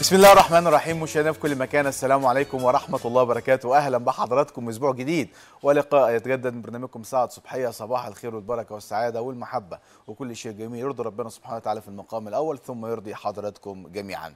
بسم الله الرحمن الرحيم مشاهدينا في كل مكان السلام عليكم ورحمه الله وبركاته اهلا بحضراتكم اسبوع جديد ولقاء يتجدد من برنامجكم ساعه صبحيه صباح الخير والبركه والسعاده والمحبه وكل شيء جميل يرضي ربنا سبحانه وتعالى في المقام الاول ثم يرضي حضراتكم جميعا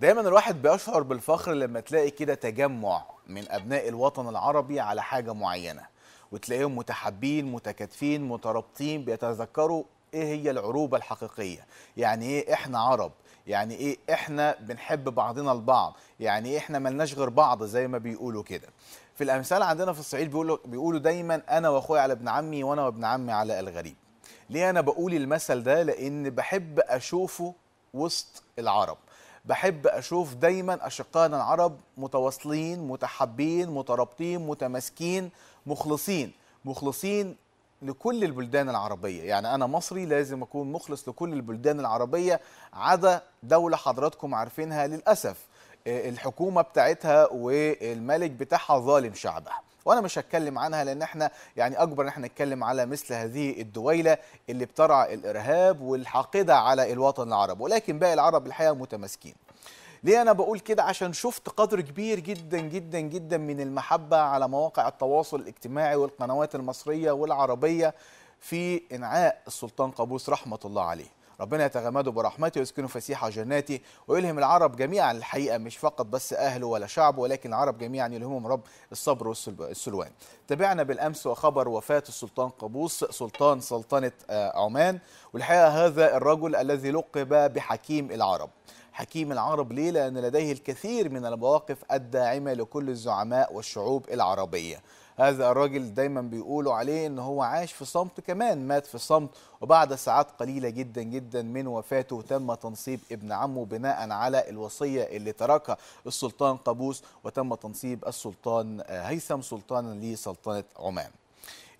دايما الواحد بيشعر بالفخر لما تلاقي كده تجمع من ابناء الوطن العربي على حاجه معينه وتلاقيهم متحابين متكاتفين مترابطين بيتذكروا ايه هي العروبه الحقيقيه يعني ايه احنا عرب يعني ايه احنا بنحب بعضنا البعض يعني ايه احنا ملناش غير بعض زي ما بيقولوا كده في الامثال عندنا في الصعيد بيقولوا بيقولوا دايما انا واخويا على ابن عمي وانا وابن عمي على الغريب ليه انا بقول المثل ده لان بحب اشوفه وسط العرب بحب اشوف دايما اشقائنا العرب متواصلين متحابين مترابطين متماسكين مخلصين مخلصين لكل البلدان العربية يعني أنا مصري لازم أكون مخلص لكل البلدان العربية عدا دولة حضراتكم عارفينها للأسف آه، الحكومة بتاعتها والملك بتاعها ظالم شعبها وانا مش هتكلم عنها لان احنا يعني اكبر ان احنا نتكلم على مثل هذه الدويله اللي بترعى الارهاب والحاقده على الوطن العربي ولكن باقي العرب الحقيقه متماسكين ليه انا بقول كده عشان شفت قدر كبير جدا جدا جدا من المحبه على مواقع التواصل الاجتماعي والقنوات المصريه والعربيه في انعاء السلطان قابوس رحمه الله عليه ربنا يتغمده برحمته ويسكنه فسيح جناته ويلهم العرب جميعا الحقيقه مش فقط بس اهله ولا شعبه ولكن العرب جميعا يلهمهم رب الصبر والسلوان. تابعنا بالامس وخبر وفاه السلطان قابوس سلطان سلطنه آه، عمان والحقيقه هذا الرجل الذي لقب بحكيم العرب. حكيم العرب ليه؟ لأن لديه الكثير من المواقف الداعمة لكل الزعماء والشعوب العربية هذا الراجل دايما بيقولوا عليه ان هو عاش في صمت كمان مات في صمت وبعد ساعات قليله جدا جدا من وفاته تم تنصيب ابن عمه بناء على الوصيه اللي تركها السلطان قابوس وتم تنصيب السلطان آه، هيثم سلطانا لسلطنه عمان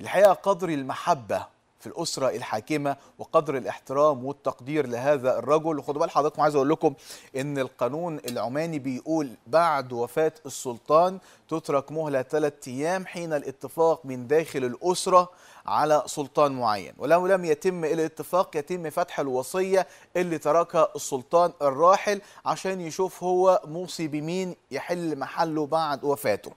الحقيقه قدر المحبه في الاسره الحاكمه وقدر الاحترام والتقدير لهذا الرجل وخدوا بال حضراتكم عايز اقول لكم ان القانون العماني بيقول بعد وفاه السلطان تترك مهله ثلاثة ايام حين الاتفاق من داخل الاسره على سلطان معين ولو لم يتم الاتفاق يتم فتح الوصية اللي تركها السلطان الراحل عشان يشوف هو موصي بمين يحل محله بعد وفاته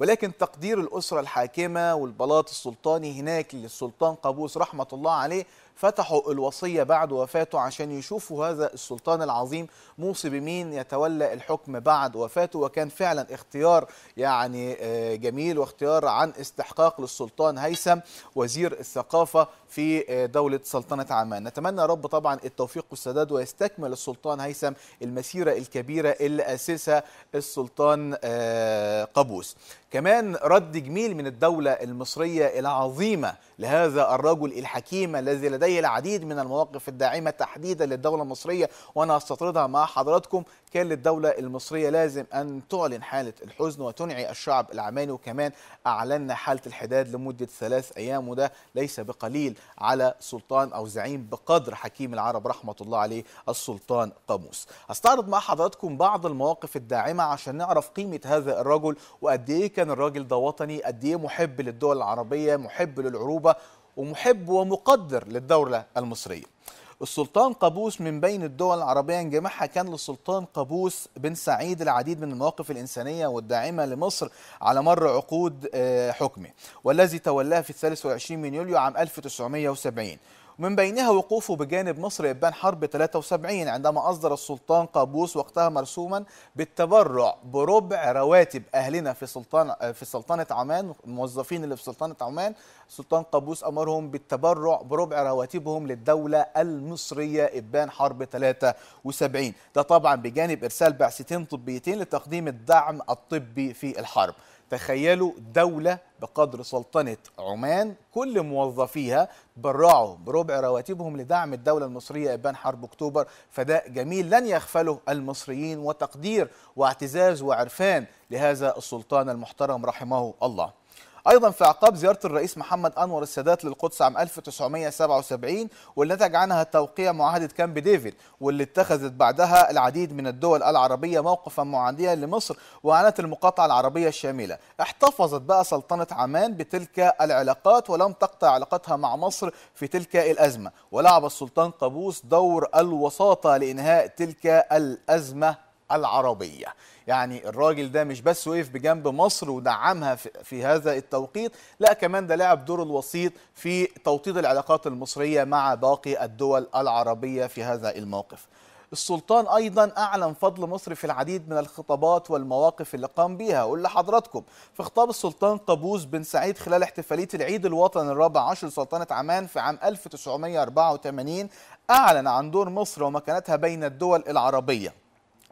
ولكن تقدير الأسرة الحاكمة والبلاط السلطاني هناك للسلطان قابوس رحمة الله عليه فتحوا الوصية بعد وفاته عشان يشوفوا هذا السلطان العظيم موصي بمين يتولى الحكم بعد وفاته وكان فعلا اختيار يعني آه، جميل واختيار عن استحقاق للسلطان هيثم وزير الثقافة في آه، دولة سلطنة عمان نتمنى رب طبعا التوفيق والسداد ويستكمل السلطان هيثم المسيرة الكبيرة اللي أسسها السلطان آه، قابوس كمان رد جميل من الدولة المصرية العظيمة لهذا الرجل الحكيم الذي لديه لدي العديد من المواقف الداعمه تحديدا للدوله المصريه وانا هستطردها مع حضراتكم كان للدوله المصريه لازم ان تعلن حاله الحزن وتنعي الشعب العماني وكمان اعلنا حاله الحداد لمده ثلاث ايام وده ليس بقليل على سلطان او زعيم بقدر حكيم العرب رحمه الله عليه السلطان قاموس استعرض مع حضراتكم بعض المواقف الداعمه عشان نعرف قيمه هذا الرجل وقد ايه كان الراجل ده وطني قد ايه محب للدول العربيه محب للعروبه ومحب ومقدر للدولة المصرية السلطان قابوس من بين الدول العربية انجمعها كان للسلطان قابوس بن سعيد العديد من المواقف الإنسانية والداعمة لمصر على مر عقود آه، حكمه والذي تولاه في 23 من يوليو عام 1970 من بينها وقوفه بجانب مصر إبان حرب 73 عندما أصدر السلطان قابوس وقتها مرسوما بالتبرع بربع رواتب أهلنا في سلطان في سلطنة عمان الموظفين اللي في سلطنة عمان السلطان قابوس أمرهم بالتبرع بربع رواتبهم للدولة المصرية إبان حرب 73 ده طبعا بجانب إرسال بعثتين طبيتين لتقديم الدعم الطبي في الحرب تخيلوا دولة بقدر سلطنة عمان كل موظفيها برعوا بربع رواتبهم لدعم الدولة المصرية إبان حرب أكتوبر فده جميل لن يغفله المصريين وتقدير واعتزاز وعرفان لهذا السلطان المحترم رحمه الله ايضا في اعقاب زياره الرئيس محمد انور السادات للقدس عام 1977 واللي نتج عنها توقيع معاهده كامب ديفيد واللي اتخذت بعدها العديد من الدول العربيه موقفا معاديا لمصر وعانت المقاطعه العربيه الشامله احتفظت بقى سلطنه عمان بتلك العلاقات ولم تقطع علاقتها مع مصر في تلك الازمه ولعب السلطان قابوس دور الوساطه لانهاء تلك الازمه العربية يعني الراجل ده مش بس وقف بجنب مصر ودعمها في هذا التوقيت لا كمان ده لعب دور الوسيط في توطيد العلاقات المصرية مع باقي الدول العربية في هذا الموقف السلطان ايضا اعلن فضل مصر في العديد من الخطابات والمواقف اللي قام بيها اقول لحضراتكم في خطاب السلطان قابوس بن سعيد خلال احتفاليه العيد الوطني الرابع عشر لسلطنه عمان في عام 1984 اعلن عن دور مصر ومكانتها بين الدول العربيه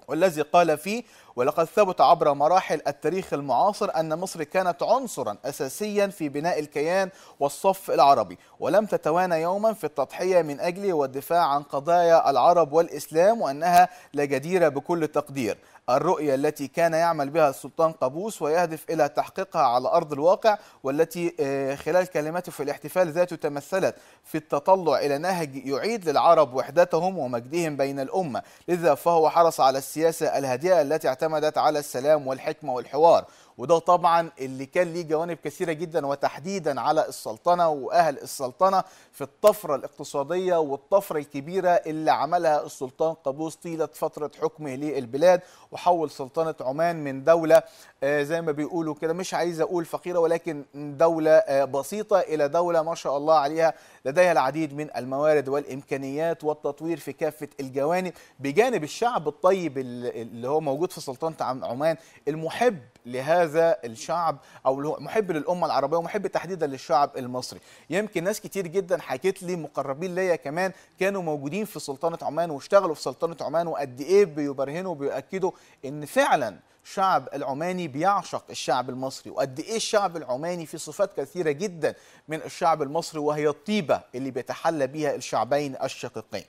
والذي قال فيه ولقد ثبت عبر مراحل التاريخ المعاصر أن مصر كانت عنصرا أساسيا في بناء الكيان والصف العربي ولم تتوانى يوما في التضحية من أجله والدفاع عن قضايا العرب والإسلام وأنها لجديرة بكل تقدير الرؤية التي كان يعمل بها السلطان قابوس ويهدف إلى تحقيقها على أرض الواقع والتي آه، خلال كلمته في الاحتفال ذاته تمثلت في التطلع إلى نهج يعيد للعرب وحدتهم ومجدهم بين الأمة لذا فهو حرص على السياسة الهادئة التي اعتمدت على السلام والحكمة والحوار وده طبعا اللي كان ليه جوانب كثيره جدا وتحديدا على السلطنه واهل السلطنه في الطفره الاقتصاديه والطفره الكبيره اللي عملها السلطان قابوس طيله فتره حكمه للبلاد وحول سلطنه عمان من دوله آه، زي ما بيقولوا كده مش عايز اقول فقيره ولكن دوله آه، بسيطه الى دوله ما شاء الله عليها لديها العديد من الموارد والامكانيات والتطوير في كافه الجوانب بجانب الشعب الطيب اللي هو موجود في سلطنه عمان المحب لهذا الشعب او محب للامه العربيه ومحب تحديدا للشعب المصري يمكن ناس كتير جدا حكيت لي مقربين ليا كمان كانوا موجودين في سلطنه عمان واشتغلوا في سلطنه عمان وقد ايه بيبرهنوا وبيؤكدوا ان فعلا الشعب العماني بيعشق الشعب المصري وقد ايه الشعب العماني في صفات كثيره جدا من الشعب المصري وهي الطيبه اللي بيتحلى بها الشعبين الشقيقين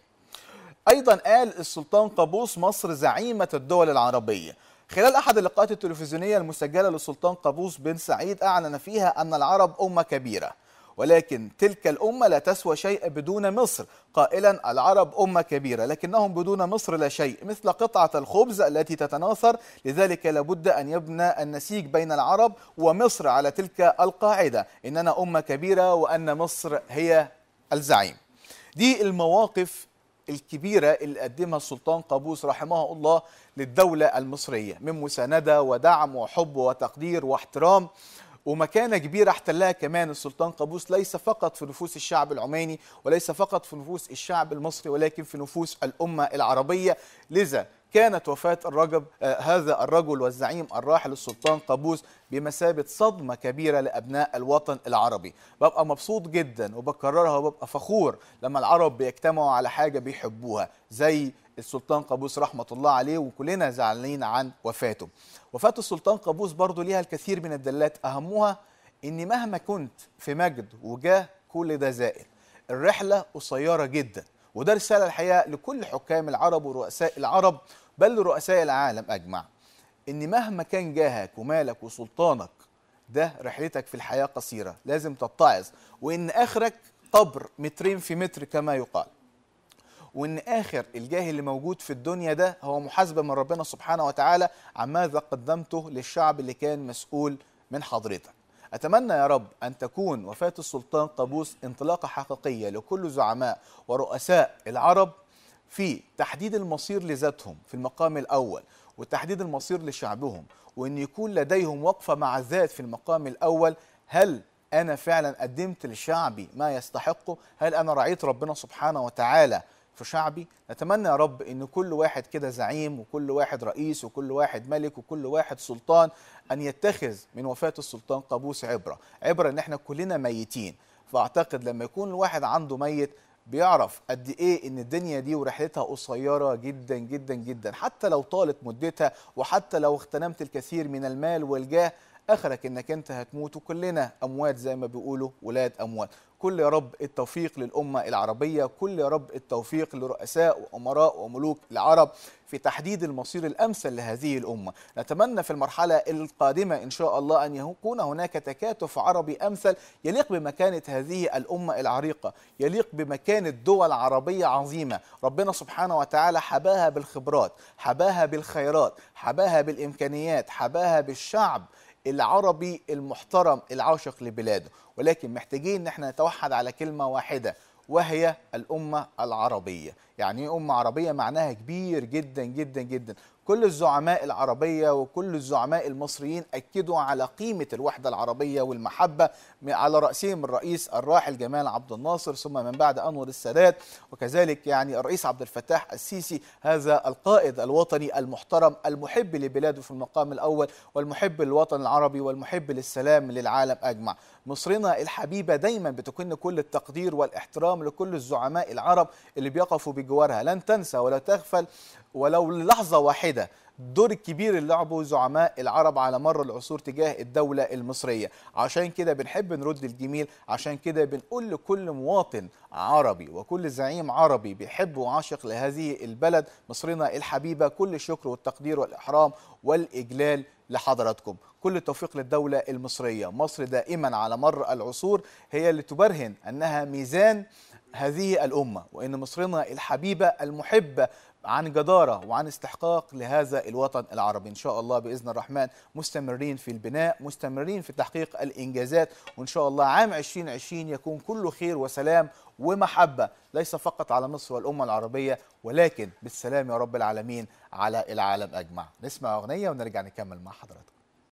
ايضا قال السلطان قابوس مصر زعيمه الدول العربيه خلال أحد اللقاءات التلفزيونية المسجلة للسلطان قابوس بن سعيد أعلن فيها أن العرب أمة كبيرة ولكن تلك الأمة لا تسوى شيء بدون مصر قائلا العرب أمة كبيرة لكنهم بدون مصر لا شيء مثل قطعة الخبز التي تتناثر لذلك لابد أن يبنى النسيج بين العرب ومصر على تلك القاعدة إننا أمة كبيرة وأن مصر هي الزعيم دي المواقف الكبيرة اللي قدمها السلطان قابوس رحمه الله للدولة المصرية من مساندة ودعم وحب وتقدير واحترام ومكانة كبيرة احتلها كمان السلطان قابوس ليس فقط في نفوس الشعب العماني وليس فقط في نفوس الشعب المصري ولكن في نفوس الأمة العربية لذا كانت وفاة الرجب آه، هذا الرجل والزعيم الراحل السلطان قابوس بمثابة صدمة كبيرة لأبناء الوطن العربي ببقى مبسوط جدا وبكررها وببقى فخور لما العرب بيجتمعوا على حاجة بيحبوها زي السلطان قابوس رحمة الله عليه وكلنا زعلانين عن وفاته وفاة السلطان قابوس برضو ليها الكثير من الدلات أهمها إن مهما كنت في مجد وجاه كل ده زائل الرحلة قصيرة جداً وده رسالة الحقيقة لكل حكام العرب ورؤساء العرب بل لرؤساء العالم أجمع إن مهما كان جاهك ومالك وسلطانك ده رحلتك في الحياة قصيرة لازم تتعظ وإن آخرك قبر مترين في متر كما يقال وان اخر الجاه اللي موجود في الدنيا ده هو محاسبه من ربنا سبحانه وتعالى عن ماذا قدمته للشعب اللي كان مسؤول من حضرتك أتمنى يا رب أن تكون وفاة السلطان قابوس انطلاقة حقيقية لكل زعماء ورؤساء العرب في تحديد المصير لذاتهم في المقام الأول وتحديد المصير لشعبهم وأن يكون لديهم وقفة مع الذات في المقام الأول هل أنا فعلا قدمت لشعبي ما يستحقه هل أنا رعيت ربنا سبحانه وتعالى في شعبي نتمنى يا رب ان كل واحد كده زعيم وكل واحد رئيس وكل واحد ملك وكل واحد سلطان ان يتخذ من وفاه السلطان قابوس عبره عبره ان احنا كلنا ميتين فاعتقد لما يكون الواحد عنده ميت بيعرف قد ايه ان الدنيا دي ورحلتها قصيره جدا جدا جدا حتى لو طالت مدتها وحتى لو اغتنمت الكثير من المال والجاه اخرك انك انت هتموت وكلنا اموات زي ما بيقولوا ولاد اموات كل يا رب التوفيق للامه العربيه كل يا رب التوفيق لرؤساء وامراء وملوك العرب في تحديد المصير الامثل لهذه الامه نتمنى في المرحله القادمه ان شاء الله ان يكون هناك تكاتف عربي امثل يليق بمكانه هذه الامه العريقه يليق بمكانه دول عربيه عظيمه ربنا سبحانه وتعالى حباها بالخبرات حباها بالخيرات حباها بالامكانيات حباها بالشعب العربي المحترم العاشق لبلاده ولكن محتاجين ان احنا نتوحد على كلمه واحده وهي الامه العربيه يعني ايه أمة عربية معناها كبير جدا جدا جدا كل الزعماء العربية وكل الزعماء المصريين أكدوا على قيمة الوحدة العربية والمحبة على رأسهم الرئيس الراحل جمال عبد الناصر ثم من بعد أنور السادات وكذلك يعني الرئيس عبد الفتاح السيسي هذا القائد الوطني المحترم المحب لبلاده في المقام الأول والمحب للوطن العربي والمحب للسلام للعالم أجمع مصرنا الحبيبة دايما بتكن كل التقدير والاحترام لكل الزعماء العرب اللي بيقفوا بجهود جوارها لن تنسى ولا تغفل ولو للحظة واحدة الدور الكبير اللي لعبه زعماء العرب على مر العصور تجاه الدولة المصرية عشان كده بنحب نرد الجميل عشان كده بنقول لكل مواطن عربي وكل زعيم عربي بيحب وعاشق لهذه البلد مصرنا الحبيبة كل الشكر والتقدير والإحرام والإجلال لحضراتكم كل التوفيق للدولة المصرية مصر دائما على مر العصور هي اللي تبرهن أنها ميزان هذه الأمة وإن مصرنا الحبيبة المحبة عن جدارة وعن استحقاق لهذا الوطن العربي إن شاء الله بإذن الرحمن مستمرين في البناء مستمرين في تحقيق الإنجازات وإن شاء الله عام 2020 يكون كله خير وسلام ومحبة ليس فقط على مصر والأمة العربية ولكن بالسلام يا رب العالمين على العالم أجمع نسمع أغنية ونرجع نكمل مع حضراتكم